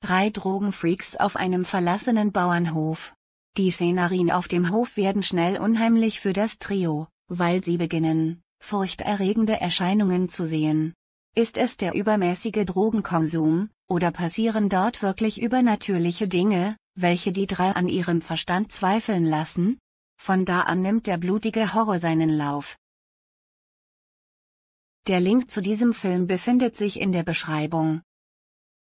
Drei Drogenfreaks auf einem verlassenen Bauernhof. Die Szenarien auf dem Hof werden schnell unheimlich für das Trio, weil sie beginnen, furchterregende Erscheinungen zu sehen. Ist es der übermäßige Drogenkonsum, oder passieren dort wirklich übernatürliche Dinge, welche die drei an ihrem Verstand zweifeln lassen? Von da an nimmt der blutige Horror seinen Lauf. Der Link zu diesem Film befindet sich in der Beschreibung.